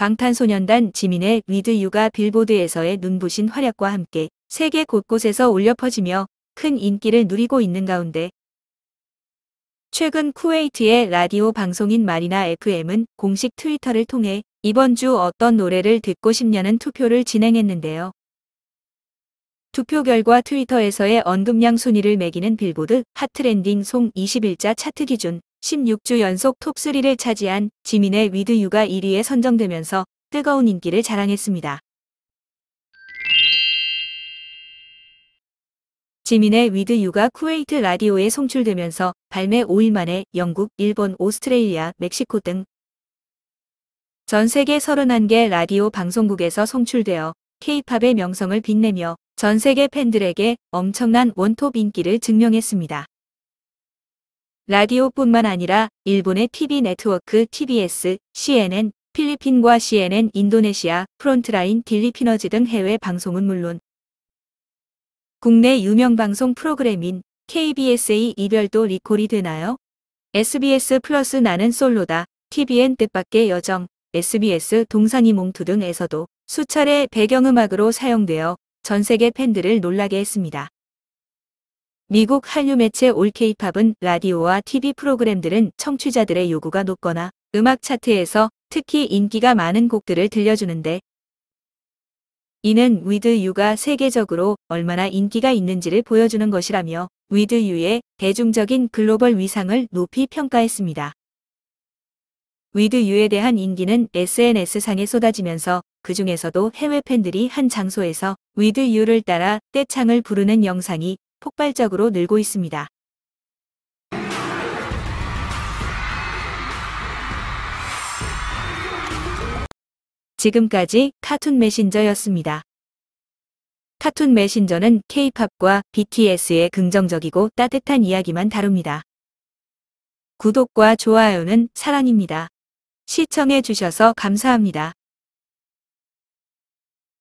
방탄소년단 지민의 위드 유가 빌보드에서의 눈부신 활약과 함께 세계 곳곳에서 울려 퍼지며 큰 인기를 누리고 있는 가운데 최근 쿠웨이트의 라디오 방송인 마리나 FM은 공식 트위터를 통해 이번 주 어떤 노래를 듣고 싶냐는 투표를 진행했는데요. 투표 결과 트위터에서의 언급량 순위를 매기는 빌보드 핫트렌딩 송 21자 차트 기준 16주 연속 톱3를 차지한 지민의 위드유가 1위에 선정되면서 뜨거운 인기를 자랑했습니다. 지민의 위드유가 쿠웨이트 라디오에 송출되면서 발매 5일 만에 영국, 일본, 오스트레일리아, 멕시코 등 전 세계 31개 라디오 방송국에서 송출되어 케이팝의 명성을 빛내며 전 세계 팬들에게 엄청난 원톱 인기를 증명했습니다. 라디오뿐만 아니라 일본의 TV 네트워크 TBS, CNN, 필리핀과 CNN, 인도네시아, 프론트라인 딜리피너즈 등 해외 방송은 물론 국내 유명 방송 프로그램인 KBS의 이별도 리콜이 되나요? SBS 플러스 나는 솔로다, TVN 뜻밖의 여정, SBS 동산이 몽투 등에서도 수차례 배경음악으로 사용되어 전 세계 팬들을 놀라게 했습니다. 미국 한류 매체 올케이팝은 라디오와 TV 프로그램들은 청취자들의 요구가 높거나 음악 차트에서 특히 인기가 많은 곡들을 들려주는데 이는 위드 유가 세계적으로 얼마나 인기가 있는지를 보여주는 것이라며 위드 유의 대중적인 글로벌 위상을 높이 평가했습니다. 위드 유에 대한 인기는 SNS상에 쏟아지면서 그 중에서도 해외 팬들이 한 장소에서 위드 유를 따라 떼창을 부르는 영상이 폭발적으로 늘고 있습니다. 지금까지 카툰 메신저였습니다. 카툰 메신저는 K-팝과 BTS의 긍정적이고 따뜻한 이야기만 다룹니다. 구독과 좋아요는 사랑입니다. 시청해 주셔서 감사합니다.